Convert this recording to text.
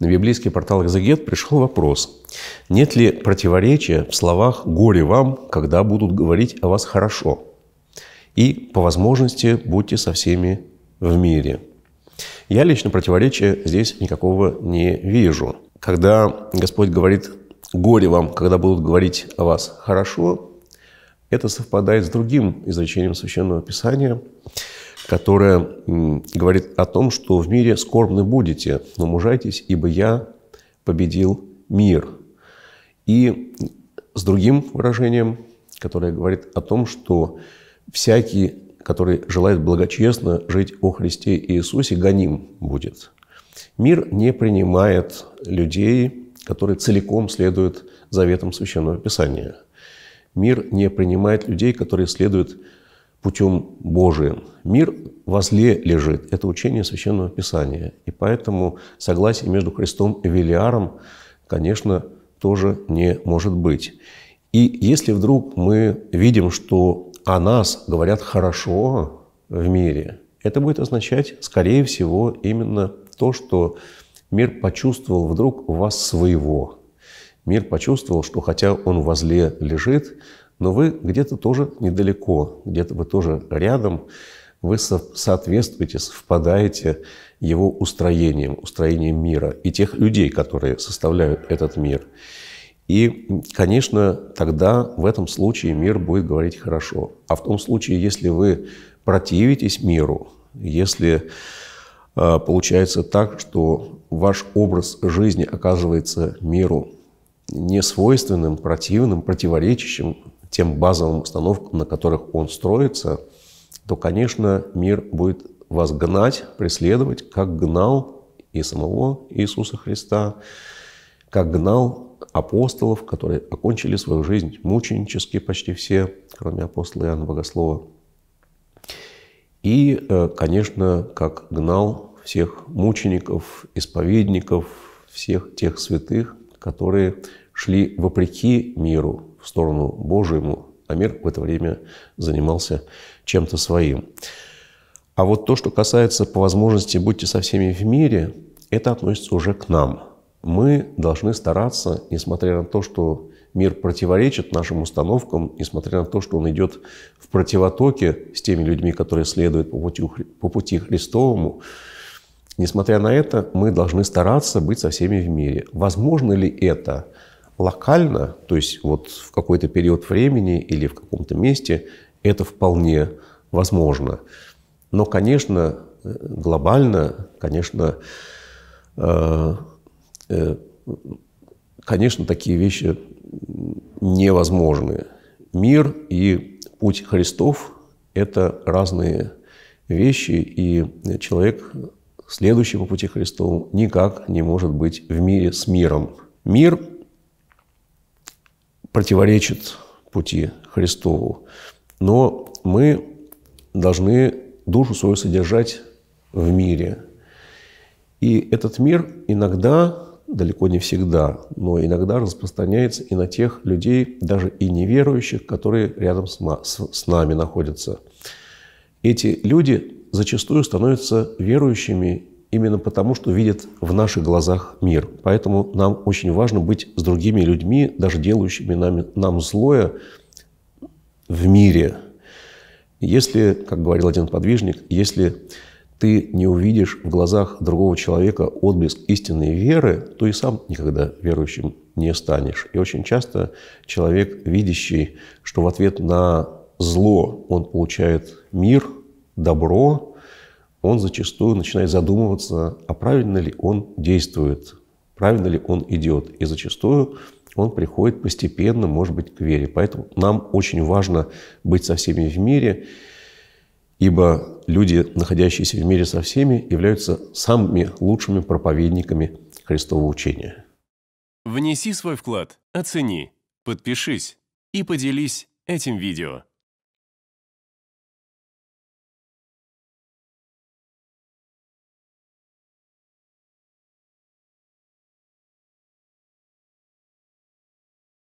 на библейский портал «Экзегет» пришел вопрос, нет ли противоречия в словах «горе вам, когда будут говорить о вас хорошо» и, по возможности, будьте со всеми в мире. Я лично противоречия здесь никакого не вижу. Когда Господь говорит «горе вам, когда будут говорить о вас хорошо», это совпадает с другим изречением Священного Писания, которое говорит о том, что в мире скорбны будете, но мужайтесь, ибо я победил мир. И с другим выражением, которое говорит о том, что всякий, который желает благочестно жить о Христе Иисусе, гоним будет. Мир не принимает людей, которые целиком следуют заветам Священного Писания – Мир не принимает людей, которые следуют путем Божиим. Мир возле лежит. Это учение Священного Писания. И поэтому согласие между Христом и Велиаром, конечно, тоже не может быть. И если вдруг мы видим, что о нас говорят хорошо в мире, это будет означать, скорее всего, именно то, что мир почувствовал вдруг вас своего – Мир почувствовал, что хотя он возле лежит, но вы где-то тоже недалеко, где-то вы тоже рядом, вы соответствуете, совпадаете его устроением, устроением мира и тех людей, которые составляют этот мир. И, конечно, тогда в этом случае мир будет говорить хорошо. А в том случае, если вы противитесь миру, если э, получается так, что ваш образ жизни оказывается миру несвойственным, противным, противоречащим тем базовым установкам, на которых он строится, то, конечно, мир будет вас гнать, преследовать, как гнал и самого Иисуса Христа, как гнал апостолов, которые окончили свою жизнь мученически почти все, кроме апостола Иоанна Богослова. И, э, конечно, как гнал всех мучеников, исповедников, всех тех святых, которые шли вопреки миру, в сторону Божьему, а мир в это время занимался чем-то своим. А вот то, что касается по возможности «будьте со всеми в мире», это относится уже к нам. Мы должны стараться, несмотря на то, что мир противоречит нашим установкам, несмотря на то, что он идет в противотоке с теми людьми, которые следуют по пути, по пути Христовому, Несмотря на это, мы должны стараться быть со всеми в мире. Возможно ли это локально, то есть вот в какой-то период времени или в каком-то месте, это вполне возможно. Но, конечно, глобально, конечно, э, э, конечно, такие вещи невозможны. Мир и путь Христов – это разные вещи, и человек следующий по пути Христову, никак не может быть в мире с миром. Мир противоречит пути Христову, но мы должны душу свою содержать в мире. И этот мир иногда, далеко не всегда, но иногда распространяется и на тех людей, даже и неверующих, которые рядом с, нами находятся. Эти люди зачастую становятся верующими именно потому, что видят в наших глазах мир. Поэтому нам очень важно быть с другими людьми, даже делающими нами, нам злое в мире. Если, как говорил один подвижник, если ты не увидишь в глазах другого человека отблеск истинной веры, то и сам никогда верующим не станешь. И очень часто человек, видящий, что в ответ на зло он получает мир – добро, он зачастую начинает задумываться, а правильно ли он действует, правильно ли он идет. И зачастую он приходит постепенно, может быть, к вере. Поэтому нам очень важно быть со всеми в мире, ибо люди, находящиеся в мире со всеми, являются самыми лучшими проповедниками Христового учения. Внеси свой вклад, оцени, подпишись и поделись этим видео.